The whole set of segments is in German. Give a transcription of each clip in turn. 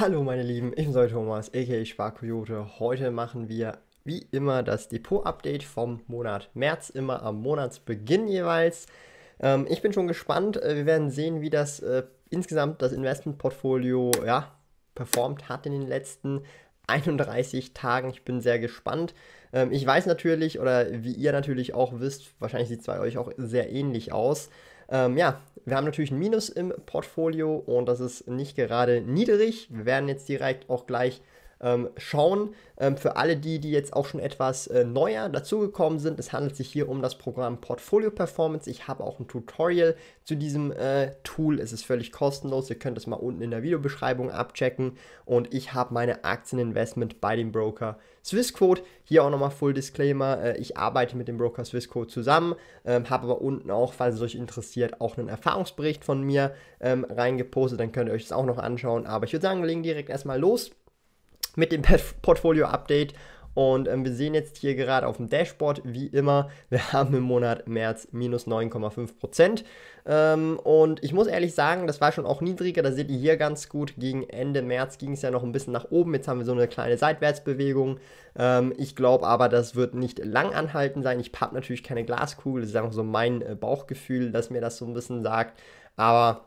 Hallo meine Lieben, ich bin Sol Thomas, aka Sparkoyote. Heute machen wir wie immer das Depot-Update vom Monat März, immer am Monatsbeginn jeweils. Ähm, ich bin schon gespannt, äh, wir werden sehen, wie das äh, insgesamt das Investmentportfolio ja, performt hat in den letzten 31 Tagen. Ich bin sehr gespannt. Ähm, ich weiß natürlich, oder wie ihr natürlich auch wisst, wahrscheinlich sieht es bei euch auch sehr ähnlich aus. Ähm, ja, wir haben natürlich ein Minus im Portfolio und das ist nicht gerade niedrig. Wir werden jetzt direkt auch gleich ähm, schauen. Ähm, für alle die, die jetzt auch schon etwas äh, neuer dazugekommen sind, es handelt sich hier um das Programm Portfolio Performance. Ich habe auch ein Tutorial zu diesem äh, Tool. Es ist völlig kostenlos. Ihr könnt es mal unten in der Videobeschreibung abchecken. Und ich habe meine Aktieninvestment bei dem Broker Swissquote. Hier auch nochmal Full Disclaimer. Äh, ich arbeite mit dem Broker Swissquote zusammen, ähm, habe aber unten auch, falls es euch interessiert, auch einen Erfahrungsbericht von mir ähm, reingepostet. Dann könnt ihr euch das auch noch anschauen. Aber ich würde sagen, wir legen direkt erstmal los mit dem Portfolio-Update. Und ähm, wir sehen jetzt hier gerade auf dem Dashboard, wie immer, wir haben im Monat März minus 9,5%. ähm, und ich muss ehrlich sagen, das war schon auch niedriger. Da seht ihr hier ganz gut, gegen Ende März ging es ja noch ein bisschen nach oben. Jetzt haben wir so eine kleine Seitwärtsbewegung. Ähm, ich glaube aber, das wird nicht lang anhalten sein. Ich habe natürlich keine Glaskugel. Das ist einfach so mein äh, Bauchgefühl, dass mir das so ein bisschen sagt. Aber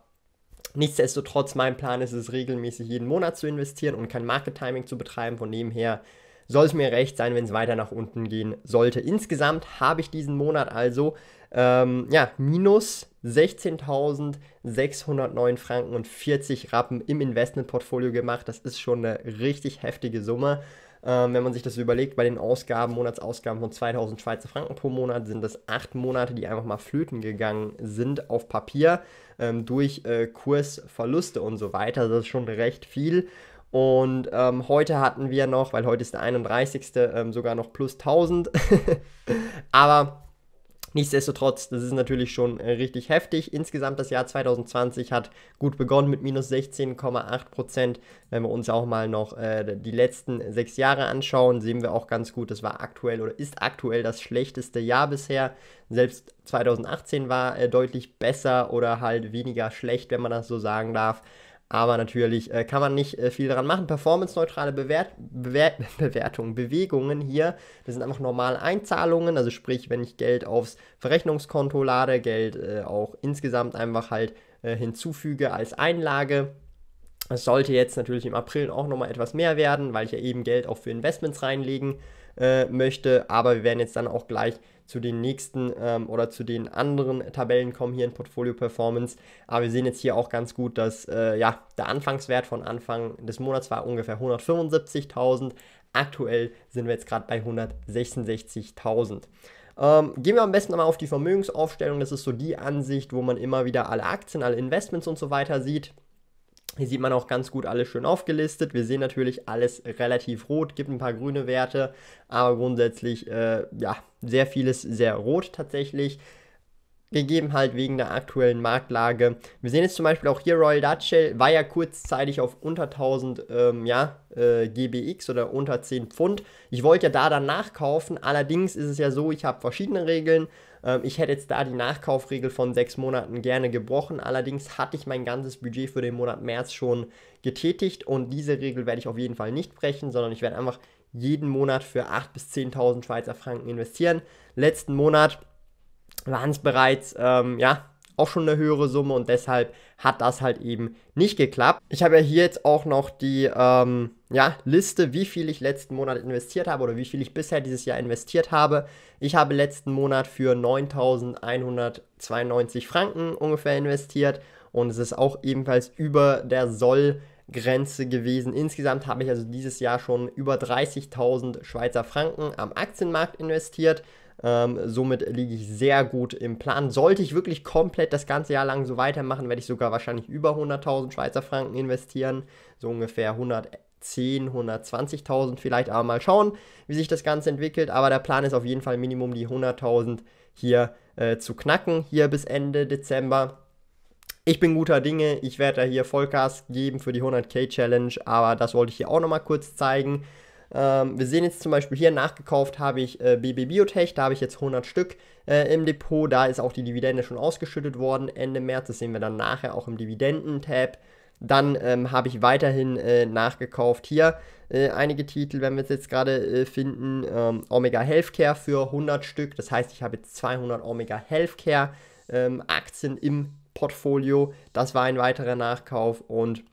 Nichtsdestotrotz, mein Plan ist es, regelmäßig jeden Monat zu investieren und kein Market Timing zu betreiben. Von nebenher soll es mir recht sein, wenn es weiter nach unten gehen sollte. Insgesamt habe ich diesen Monat also ähm, ja, minus 16.609 Franken und 40 Rappen im Investmentportfolio gemacht. Das ist schon eine richtig heftige Summe. Ähm, wenn man sich das überlegt, bei den Ausgaben, Monatsausgaben von 2000 Schweizer Franken pro Monat sind das acht Monate, die einfach mal flöten gegangen sind auf Papier ähm, durch äh, Kursverluste und so weiter. Also das ist schon recht viel. Und ähm, heute hatten wir noch, weil heute ist der 31. Ähm, sogar noch plus 1000. Aber Nichtsdestotrotz, das ist natürlich schon äh, richtig heftig. Insgesamt das Jahr 2020 hat gut begonnen mit minus 16,8 Wenn wir uns auch mal noch äh, die letzten sechs Jahre anschauen, sehen wir auch ganz gut, das war aktuell oder ist aktuell das schlechteste Jahr bisher. Selbst 2018 war äh, deutlich besser oder halt weniger schlecht, wenn man das so sagen darf. Aber natürlich äh, kann man nicht äh, viel daran machen. Performance-neutrale Bewert Bewer Bewertungen, Bewegungen hier, das sind einfach normale Einzahlungen. Also sprich, wenn ich Geld aufs Verrechnungskonto lade, Geld äh, auch insgesamt einfach halt äh, hinzufüge als Einlage. Es sollte jetzt natürlich im April auch nochmal etwas mehr werden, weil ich ja eben Geld auch für Investments reinlegen äh, möchte. Aber wir werden jetzt dann auch gleich zu den nächsten ähm, oder zu den anderen Tabellen kommen hier in Portfolio Performance. Aber wir sehen jetzt hier auch ganz gut, dass äh, ja, der Anfangswert von Anfang des Monats war ungefähr 175.000. Aktuell sind wir jetzt gerade bei 166.000. Ähm, gehen wir am besten mal auf die Vermögensaufstellung. Das ist so die Ansicht, wo man immer wieder alle Aktien, alle Investments und so weiter sieht. Hier sieht man auch ganz gut alles schön aufgelistet. Wir sehen natürlich alles relativ rot, gibt ein paar grüne Werte, aber grundsätzlich, äh, ja, sehr vieles sehr rot tatsächlich. Gegeben halt wegen der aktuellen Marktlage. Wir sehen jetzt zum Beispiel auch hier Royal Dutch Shell, war ja kurzzeitig auf unter 1000 ähm, ja, äh, GBX oder unter 10 Pfund. Ich wollte ja da dann nachkaufen, allerdings ist es ja so, ich habe verschiedene Regeln. Ähm, ich hätte jetzt da die Nachkaufregel von sechs Monaten gerne gebrochen. Allerdings hatte ich mein ganzes Budget für den Monat März schon getätigt und diese Regel werde ich auf jeden Fall nicht brechen, sondern ich werde einfach jeden Monat für 8.000 bis 10.000 Schweizer Franken investieren. Letzten Monat waren es bereits, ähm, ja, auch schon eine höhere Summe und deshalb hat das halt eben nicht geklappt. Ich habe ja hier jetzt auch noch die ähm, ja, Liste, wie viel ich letzten Monat investiert habe oder wie viel ich bisher dieses Jahr investiert habe. Ich habe letzten Monat für 9.192 Franken ungefähr investiert und es ist auch ebenfalls über der Soll Grenze gewesen. Insgesamt habe ich also dieses Jahr schon über 30.000 Schweizer Franken am Aktienmarkt investiert. Ähm, somit liege ich sehr gut im Plan. Sollte ich wirklich komplett das ganze Jahr lang so weitermachen, werde ich sogar wahrscheinlich über 100.000 Schweizer Franken investieren. So ungefähr 110.000, 120.000 vielleicht, aber mal schauen, wie sich das Ganze entwickelt. Aber der Plan ist auf jeden Fall Minimum die 100.000 hier äh, zu knacken, hier bis Ende Dezember. Ich bin guter Dinge, ich werde da hier Vollgas geben für die 100k Challenge, aber das wollte ich hier auch nochmal kurz zeigen. Ähm, wir sehen jetzt zum Beispiel hier nachgekauft habe ich äh, BB Biotech, da habe ich jetzt 100 Stück äh, im Depot, da ist auch die Dividende schon ausgeschüttet worden Ende März, das sehen wir dann nachher auch im Dividenden-Tab. Dann ähm, habe ich weiterhin äh, nachgekauft hier äh, einige Titel, wenn wir es jetzt gerade äh, finden, ähm, Omega Healthcare für 100 Stück, das heißt ich habe jetzt 200 Omega Healthcare ähm, Aktien im Portfolio. Das war ein weiterer Nachkauf und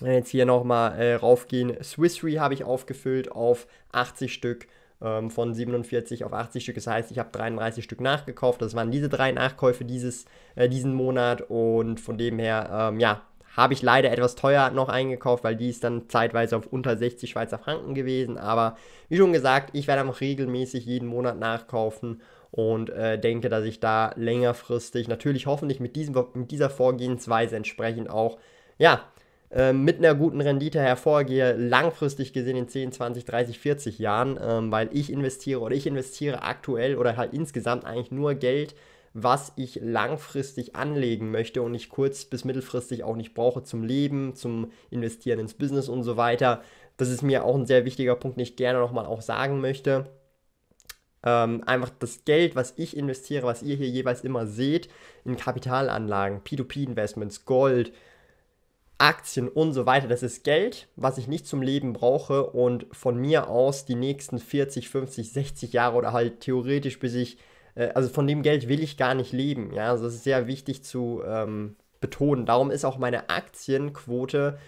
wenn wir jetzt hier nochmal äh, raufgehen. Swiss Re habe ich aufgefüllt auf 80 Stück ähm, von 47 auf 80 Stück. Das heißt, ich habe 33 Stück nachgekauft. Das waren diese drei Nachkäufe dieses, äh, diesen Monat und von dem her, ähm, ja, habe ich leider etwas teuer noch eingekauft, weil die ist dann zeitweise auf unter 60 Schweizer Franken gewesen. Aber wie schon gesagt, ich werde auch regelmäßig jeden Monat nachkaufen und äh, denke, dass ich da längerfristig natürlich hoffentlich mit, diesem, mit dieser Vorgehensweise entsprechend auch, ja, ähm, mit einer guten Rendite hervorgehe, langfristig gesehen in 10, 20, 30, 40 Jahren, ähm, weil ich investiere oder ich investiere aktuell oder halt insgesamt eigentlich nur Geld, was ich langfristig anlegen möchte und nicht kurz bis mittelfristig auch nicht brauche zum Leben, zum Investieren ins Business und so weiter. Das ist mir auch ein sehr wichtiger Punkt, den ich gerne nochmal auch sagen möchte ähm, einfach das Geld, was ich investiere, was ihr hier jeweils immer seht, in Kapitalanlagen, P2P-Investments, Gold, Aktien und so weiter, das ist Geld, was ich nicht zum Leben brauche und von mir aus die nächsten 40, 50, 60 Jahre oder halt theoretisch bis ich, äh, also von dem Geld will ich gar nicht leben. Ja, also das ist sehr wichtig zu ähm, betonen. Darum ist auch meine Aktienquote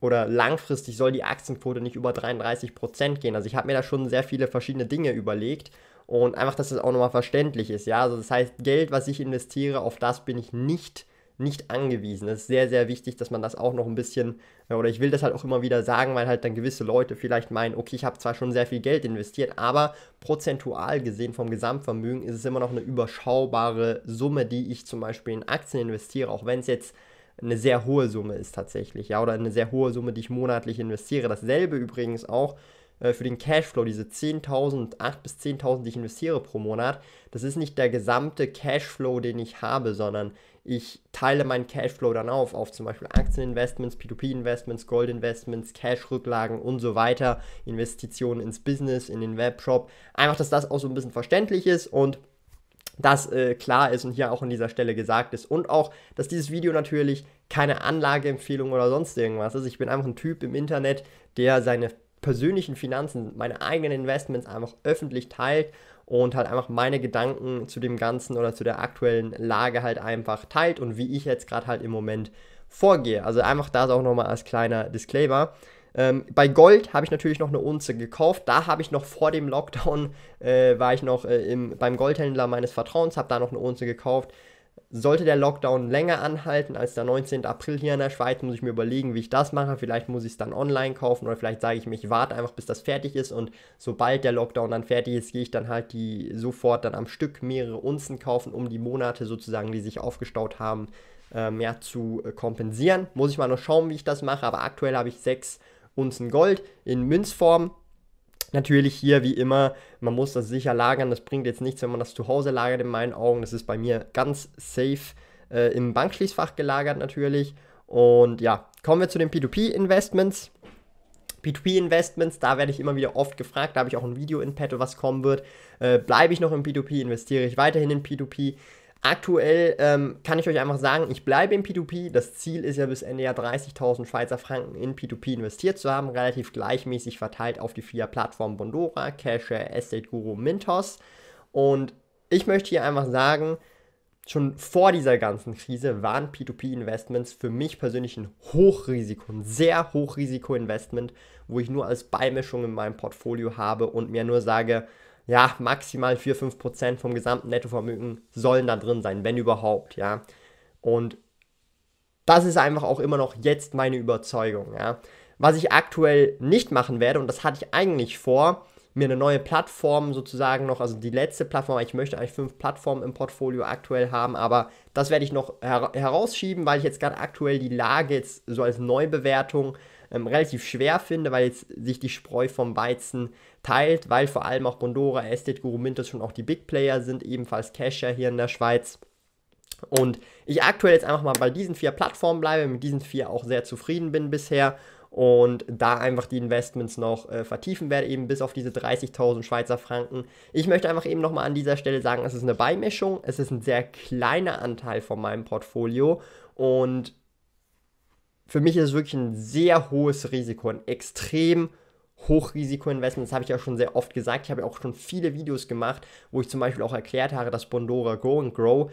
oder langfristig soll die Aktienquote nicht über 33% gehen. Also ich habe mir da schon sehr viele verschiedene Dinge überlegt und einfach, dass das auch nochmal verständlich ist, ja. Also das heißt, Geld, was ich investiere, auf das bin ich nicht nicht angewiesen. Das ist sehr, sehr wichtig, dass man das auch noch ein bisschen, äh, oder ich will das halt auch immer wieder sagen, weil halt dann gewisse Leute vielleicht meinen, okay, ich habe zwar schon sehr viel Geld investiert, aber prozentual gesehen vom Gesamtvermögen ist es immer noch eine überschaubare Summe, die ich zum Beispiel in Aktien investiere, auch wenn es jetzt eine sehr hohe Summe ist tatsächlich, ja, oder eine sehr hohe Summe, die ich monatlich investiere. Dasselbe übrigens auch äh, für den Cashflow, diese 10.000, 8.000 bis 10.000, die ich investiere pro Monat, das ist nicht der gesamte Cashflow, den ich habe, sondern ich teile meinen Cashflow dann auf, auf zum Beispiel Aktieninvestments, P2P-Investments, Goldinvestments, Cash-Rücklagen und so weiter, Investitionen ins Business, in den Webshop. Einfach, dass das auch so ein bisschen verständlich ist und das äh, klar ist und hier auch an dieser Stelle gesagt ist. Und auch, dass dieses Video natürlich keine Anlageempfehlung oder sonst irgendwas ist. Ich bin einfach ein Typ im Internet, der seine persönlichen Finanzen, meine eigenen Investments einfach öffentlich teilt und halt einfach meine Gedanken zu dem Ganzen oder zu der aktuellen Lage halt einfach teilt und wie ich jetzt gerade halt im Moment vorgehe. Also einfach das auch nochmal als kleiner Disclaimer. Ähm, bei Gold habe ich natürlich noch eine Unze gekauft. Da habe ich noch vor dem Lockdown, äh, war ich noch äh, im, beim Goldhändler meines Vertrauens, habe da noch eine Unze gekauft sollte der Lockdown länger anhalten als der 19. April hier in der Schweiz, muss ich mir überlegen, wie ich das mache. Vielleicht muss ich es dann online kaufen oder vielleicht sage ich mir, ich warte einfach, bis das fertig ist und sobald der Lockdown dann fertig ist, gehe ich dann halt die sofort dann am Stück mehrere Unzen kaufen, um die Monate sozusagen, die sich aufgestaut haben, äh, mehr zu äh, kompensieren. Muss ich mal noch schauen, wie ich das mache, aber aktuell habe ich sechs Unzen Gold in Münzform Natürlich hier wie immer, man muss das sicher lagern. Das bringt jetzt nichts, wenn man das zu Hause lagert in meinen Augen. Das ist bei mir ganz safe äh, im Bankschließfach gelagert natürlich. Und ja, kommen wir zu den P2P-Investments. P2P-Investments, da werde ich immer wieder oft gefragt, da habe ich auch ein Video in petto, was kommen wird. Äh, bleibe ich noch im P2P, investiere ich weiterhin in P2P? Aktuell ähm, kann ich euch einfach sagen, ich bleibe im P2P. Das Ziel ist ja bis Ende Jahr 30.000 Schweizer Franken in P2P investiert zu haben, relativ gleichmäßig verteilt auf die vier Plattformen Bondora, Casher, Estate Guru, Mintos. Und ich möchte hier einfach sagen, schon vor dieser ganzen Krise waren P2P-Investments für mich persönlich ein Hochrisiko, ein sehr Hochrisiko-Investment, wo ich nur als Beimischung in meinem Portfolio habe und mir nur sage, ja, maximal 4-5% vom gesamten Nettovermögen sollen da drin sein, wenn überhaupt, ja. Und das ist einfach auch immer noch jetzt meine Überzeugung, ja. Was ich aktuell nicht machen werde, und das hatte ich eigentlich vor, mir eine neue Plattform sozusagen noch, also die letzte Plattform, ich möchte eigentlich fünf Plattformen im Portfolio aktuell haben, aber das werde ich noch her herausschieben, weil ich jetzt gerade aktuell die Lage jetzt so als Neubewertung äh, ähm, relativ schwer finde, weil jetzt sich die Spreu vom Weizen teilt, weil vor allem auch Bondora, Estate Guru Mintos schon auch die Big Player sind, ebenfalls Casher hier in der Schweiz. Und ich aktuell jetzt einfach mal bei diesen vier Plattformen bleibe, mit diesen vier auch sehr zufrieden bin bisher und da einfach die Investments noch äh, vertiefen werde, eben bis auf diese 30.000 Schweizer Franken. Ich möchte einfach eben nochmal an dieser Stelle sagen, es ist eine Beimischung, es ist ein sehr kleiner Anteil von meinem Portfolio und für mich ist es wirklich ein sehr hohes Risiko, ein extrem Hochrisiko-Investment. Das habe ich ja schon sehr oft gesagt. Ich habe ja auch schon viele Videos gemacht, wo ich zum Beispiel auch erklärt habe, dass Bondora Go and Grow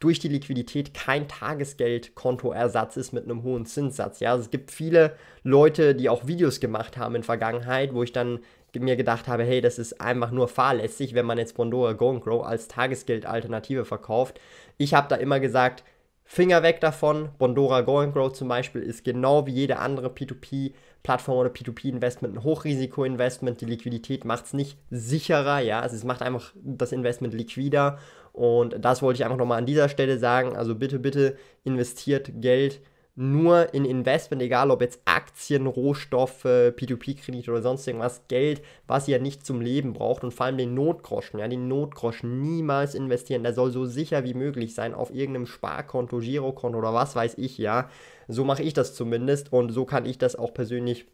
durch die Liquidität kein Tagesgeldkontoersatz ist mit einem hohen Zinssatz. Ja, also es gibt viele Leute, die auch Videos gemacht haben in Vergangenheit, wo ich dann mir gedacht habe, hey, das ist einfach nur fahrlässig, wenn man jetzt Bondora Go and Grow als Tagesgeldalternative verkauft. Ich habe da immer gesagt, Finger weg davon. Bondora Go and Grow zum Beispiel ist genau wie jede andere P2P-Plattform oder P2P-Investment ein Hochrisiko-Investment. Die Liquidität macht es nicht sicherer, ja. Also es macht einfach das Investment liquider. Und das wollte ich einfach nochmal an dieser Stelle sagen. Also bitte, bitte investiert Geld nur in Investment, egal ob jetzt Aktien, Rohstoffe, P2P-Kredite oder sonst irgendwas, Geld, was ihr nicht zum Leben braucht und vor allem den Notgroschen, ja, den Notgroschen niemals investieren. Der soll so sicher wie möglich sein auf irgendeinem Sparkonto, Girokonto oder was weiß ich, ja. So mache ich das zumindest und so kann ich das auch persönlich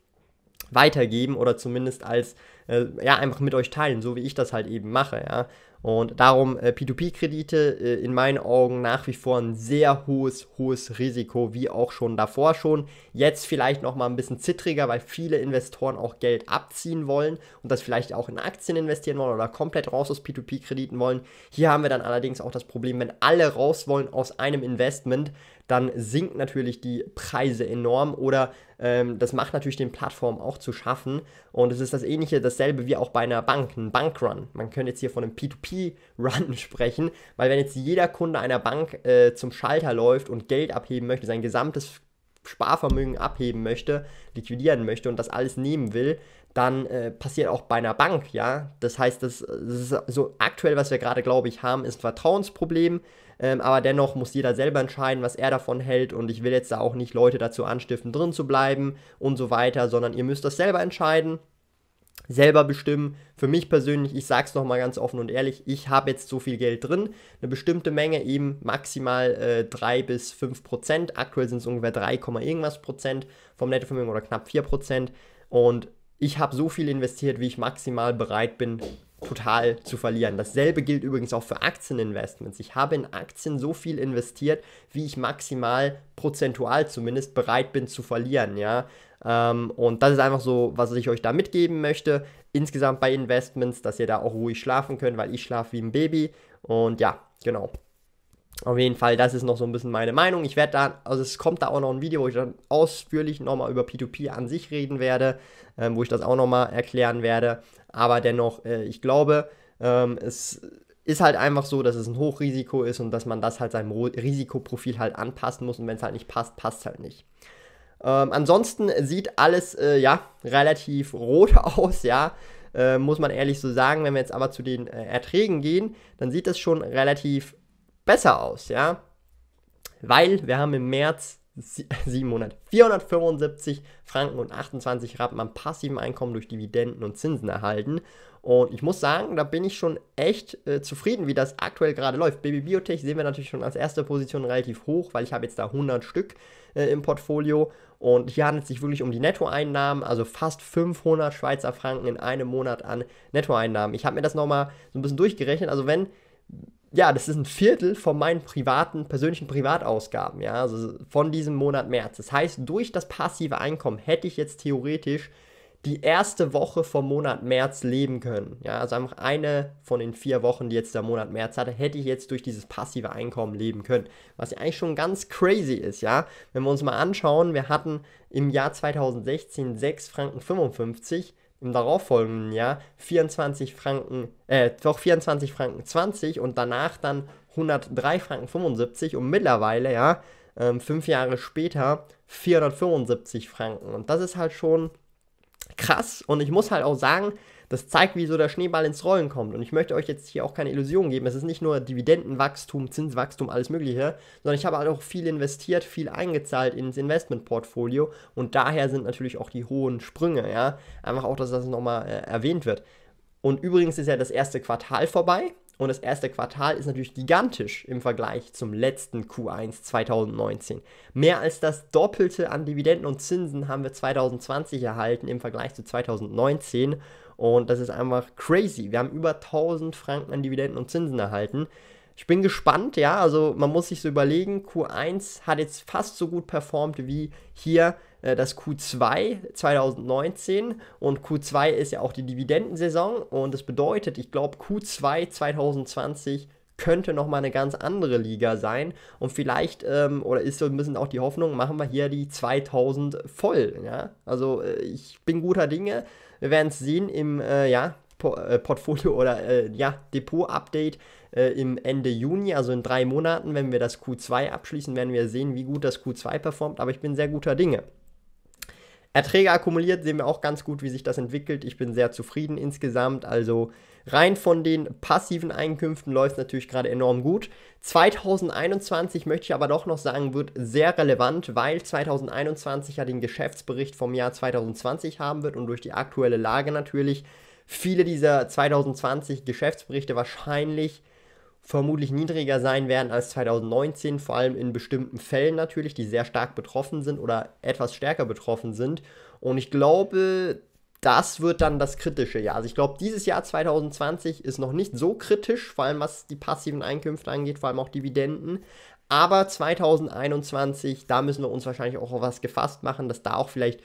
weitergeben oder zumindest als, äh, ja, einfach mit euch teilen, so wie ich das halt eben mache, ja. Und darum äh, P2P-Kredite äh, in meinen Augen nach wie vor ein sehr hohes, hohes Risiko, wie auch schon davor schon. Jetzt vielleicht nochmal ein bisschen zittriger, weil viele Investoren auch Geld abziehen wollen und das vielleicht auch in Aktien investieren wollen oder komplett raus aus P2P-Krediten wollen. Hier haben wir dann allerdings auch das Problem, wenn alle raus wollen aus einem Investment, dann sinken natürlich die Preise enorm oder ähm, das macht natürlich den Plattformen auch zu schaffen. Und es ist das ähnliche, dasselbe wie auch bei einer Bank, ein Bankrun. Man könnte jetzt hier von einem P2P-Run sprechen, weil wenn jetzt jeder Kunde einer Bank äh, zum Schalter läuft und Geld abheben möchte, sein gesamtes Sparvermögen abheben möchte, liquidieren möchte und das alles nehmen will, dann äh, passiert auch bei einer Bank, ja. Das heißt, das, das ist so aktuell, was wir gerade, glaube ich, haben, ist ein Vertrauensproblem. Ähm, aber dennoch muss jeder selber entscheiden, was er davon hält. Und ich will jetzt da auch nicht Leute dazu anstiften, drin zu bleiben und so weiter, sondern ihr müsst das selber entscheiden selber bestimmen. Für mich persönlich, ich sage es nochmal ganz offen und ehrlich, ich habe jetzt so viel Geld drin, eine bestimmte Menge, eben maximal äh, 3 bis 5 Prozent. Aktuell sind es ungefähr 3, irgendwas Prozent vom Nettovermögen oder knapp 4 Prozent. Und ich habe so viel investiert, wie ich maximal bereit bin total zu verlieren. Dasselbe gilt übrigens auch für Aktieninvestments. Ich habe in Aktien so viel investiert, wie ich maximal prozentual zumindest bereit bin zu verlieren, ja. Ähm, und das ist einfach so, was ich euch da mitgeben möchte. Insgesamt bei Investments, dass ihr da auch ruhig schlafen könnt, weil ich schlafe wie ein Baby. Und ja, genau. Auf jeden Fall, das ist noch so ein bisschen meine Meinung. Ich werde da, also es kommt da auch noch ein Video, wo ich dann ausführlich nochmal über P2P an sich reden werde, ähm, wo ich das auch nochmal erklären werde. Aber dennoch, äh, ich glaube, ähm, es ist halt einfach so, dass es ein Hochrisiko ist und dass man das halt seinem Risikoprofil halt anpassen muss und wenn es halt nicht passt, passt es halt nicht. Ähm, ansonsten sieht alles, äh, ja, relativ rot aus, ja. Äh, muss man ehrlich so sagen, wenn wir jetzt aber zu den äh, Erträgen gehen, dann sieht das schon relativ besser aus, ja. Weil wir haben im März 7 Monate 475 Franken und 28 Rappen am passiven Einkommen durch Dividenden und Zinsen erhalten. Und ich muss sagen, da bin ich schon echt äh, zufrieden, wie das aktuell gerade läuft. Baby Biotech sehen wir natürlich schon als erste Position relativ hoch, weil ich habe jetzt da 100 Stück äh, im Portfolio. Und hier handelt es sich wirklich um die Nettoeinnahmen, also fast 500 Schweizer Franken in einem Monat an Nettoeinnahmen. Ich habe mir das nochmal so ein bisschen durchgerechnet. Also wenn ja, das ist ein Viertel von meinen privaten, persönlichen Privatausgaben, ja, also von diesem Monat März. Das heißt, durch das passive Einkommen hätte ich jetzt theoretisch die erste Woche vom Monat März leben können. Ja, also einfach eine von den vier Wochen, die jetzt der Monat März hatte, hätte ich jetzt durch dieses passive Einkommen leben können. Was ja eigentlich schon ganz crazy ist, ja. Wenn wir uns mal anschauen, wir hatten im Jahr 2016 6,55 Franken im darauffolgenden Jahr 24 Franken, äh, doch 24 Franken 20 und danach dann 103 Franken 75 und mittlerweile, ja, ähm, fünf Jahre später 475 Franken. Und das ist halt schon krass. Und ich muss halt auch sagen, das zeigt, wie so der Schneeball ins Rollen kommt. Und ich möchte euch jetzt hier auch keine Illusion geben. Es ist nicht nur Dividendenwachstum, Zinswachstum, alles Mögliche, sondern ich habe halt auch viel investiert, viel eingezahlt ins Investmentportfolio. Und daher sind natürlich auch die hohen Sprünge, ja. Einfach auch, dass das nochmal äh, erwähnt wird. Und übrigens ist ja das erste Quartal vorbei. Und das erste Quartal ist natürlich gigantisch im Vergleich zum letzten Q1 2019. Mehr als das Doppelte an Dividenden und Zinsen haben wir 2020 erhalten im Vergleich zu 2019. Und das ist einfach crazy. Wir haben über 1000 Franken an Dividenden und Zinsen erhalten. Ich bin gespannt, ja, also man muss sich so überlegen, Q1 hat jetzt fast so gut performt wie hier äh, das Q2 2019 und Q2 ist ja auch die Dividendensaison und das bedeutet, ich glaube, Q2 2020 könnte nochmal eine ganz andere Liga sein. Und vielleicht, ähm, oder ist so ein bisschen auch die Hoffnung, machen wir hier die 2000 voll. Ja? Also äh, ich bin guter Dinge. Wir werden es sehen im äh, ja, po äh, Portfolio oder äh, ja, Depot-Update äh, im Ende Juni, also in drei Monaten, wenn wir das Q2 abschließen, werden wir sehen, wie gut das Q2 performt. Aber ich bin sehr guter Dinge. Erträge akkumuliert sehen wir auch ganz gut, wie sich das entwickelt. Ich bin sehr zufrieden insgesamt. Also Rein von den passiven Einkünften läuft es natürlich gerade enorm gut. 2021 möchte ich aber doch noch sagen, wird sehr relevant, weil 2021 ja den Geschäftsbericht vom Jahr 2020 haben wird und durch die aktuelle Lage natürlich viele dieser 2020 Geschäftsberichte wahrscheinlich vermutlich niedriger sein werden als 2019, vor allem in bestimmten Fällen natürlich, die sehr stark betroffen sind oder etwas stärker betroffen sind. Und ich glaube, das wird dann das kritische Jahr. Also ich glaube, dieses Jahr 2020 ist noch nicht so kritisch, vor allem was die passiven Einkünfte angeht, vor allem auch Dividenden. Aber 2021, da müssen wir uns wahrscheinlich auch auf was gefasst machen, dass da auch vielleicht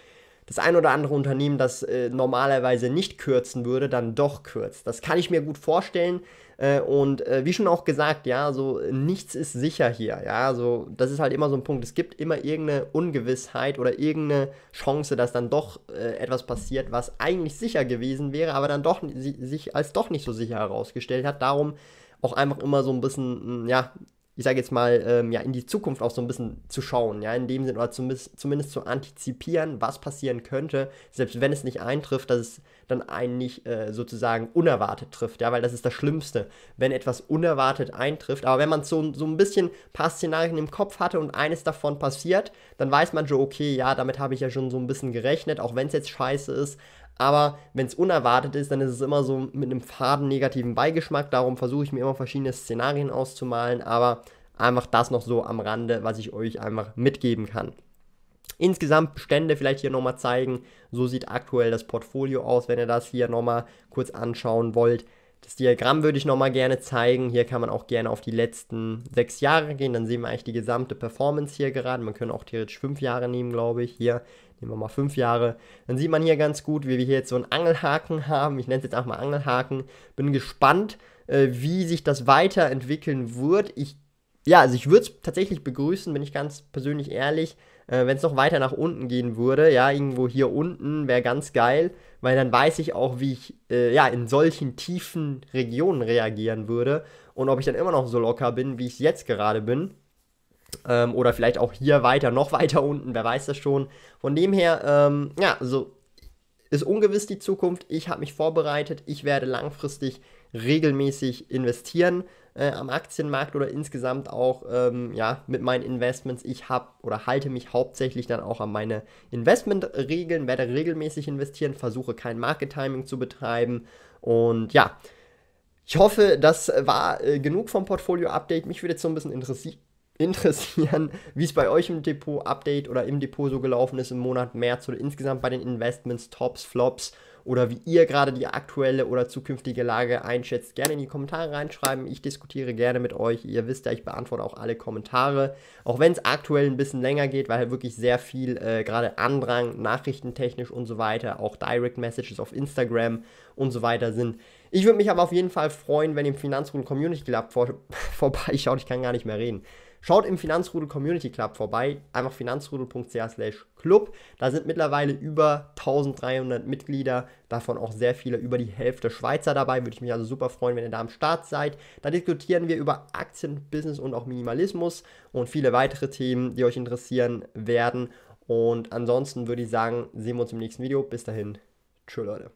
das ein oder andere Unternehmen, das äh, normalerweise nicht kürzen würde, dann doch kürzt. Das kann ich mir gut vorstellen. Äh, und äh, wie schon auch gesagt, ja, so nichts ist sicher hier. Ja, so das ist halt immer so ein Punkt. Es gibt immer irgendeine Ungewissheit oder irgendeine Chance, dass dann doch äh, etwas passiert, was eigentlich sicher gewesen wäre, aber dann doch si sich als doch nicht so sicher herausgestellt hat. Darum auch einfach immer so ein bisschen, hm, ja, ich sage jetzt mal, ähm, ja, in die Zukunft auch so ein bisschen zu schauen, ja, in dem Sinne, oder zumindest, zumindest zu antizipieren, was passieren könnte, selbst wenn es nicht eintrifft, dass es dann einen nicht äh, sozusagen unerwartet trifft, ja, weil das ist das Schlimmste, wenn etwas unerwartet eintrifft. Aber wenn man so, so ein bisschen ein paar Szenarien im Kopf hatte und eines davon passiert, dann weiß man schon, okay, ja, damit habe ich ja schon so ein bisschen gerechnet, auch wenn es jetzt scheiße ist, aber wenn es unerwartet ist, dann ist es immer so mit einem faden negativen Beigeschmack. Darum versuche ich mir immer verschiedene Szenarien auszumalen. Aber einfach das noch so am Rande, was ich euch einfach mitgeben kann. Insgesamt Bestände vielleicht hier nochmal zeigen. So sieht aktuell das Portfolio aus, wenn ihr das hier nochmal kurz anschauen wollt. Das Diagramm würde ich nochmal gerne zeigen. Hier kann man auch gerne auf die letzten sechs Jahre gehen. Dann sehen wir eigentlich die gesamte Performance hier gerade. Man könnte auch theoretisch fünf Jahre nehmen, glaube ich. Hier nehmen wir mal fünf Jahre, dann sieht man hier ganz gut, wie wir hier jetzt so einen Angelhaken haben. Ich nenne es jetzt auch mal Angelhaken. Bin gespannt, äh, wie sich das weiterentwickeln wird. Ich, ja, also ich würde es tatsächlich begrüßen, bin ich ganz persönlich ehrlich. Äh, Wenn es noch weiter nach unten gehen würde, ja, irgendwo hier unten wäre ganz geil, weil dann weiß ich auch, wie ich äh, ja, in solchen tiefen Regionen reagieren würde und ob ich dann immer noch so locker bin, wie ich jetzt gerade bin ähm, oder vielleicht auch hier weiter, noch weiter unten, wer weiß das schon. Von dem her, ähm, ja, so ist ungewiss die Zukunft. Ich habe mich vorbereitet. Ich werde langfristig regelmäßig investieren äh, am Aktienmarkt oder insgesamt auch ähm, ja, mit meinen Investments. Ich habe oder halte mich hauptsächlich dann auch an meine Investmentregeln, werde regelmäßig investieren, versuche kein Market Timing zu betreiben und ja. Ich hoffe, das war äh, genug vom Portfolio-Update. Mich würde jetzt so ein bisschen interessi interessieren, wie es bei euch im Depot-Update oder im Depot so gelaufen ist im Monat März oder insgesamt bei den Investments, Tops, Flops oder wie ihr gerade die aktuelle oder zukünftige Lage einschätzt. Gerne in die Kommentare reinschreiben. Ich diskutiere gerne mit euch. Ihr wisst ja, ich beantworte auch alle Kommentare. Auch wenn es aktuell ein bisschen länger geht, weil halt wirklich sehr viel äh, gerade Andrang, nachrichtentechnisch und so weiter, auch Direct Messages auf Instagram und so weiter sind. Ich würde mich aber auf jeden Fall freuen, wenn ihr im Finanzruhen Community Club vor vorbeischaut. Ich kann gar nicht mehr reden. Schaut im Finanzrudel Community Club vorbei, einfach finanzrudel.ch club. Da sind mittlerweile über 1300 Mitglieder, davon auch sehr viele, über die Hälfte Schweizer dabei. Würde ich mich also super freuen, wenn ihr da am Start seid. Da diskutieren wir über Aktien, Business und auch Minimalismus und viele weitere Themen, die euch interessieren werden. Und ansonsten würde ich sagen, sehen wir uns im nächsten Video. Bis dahin, tschö Leute.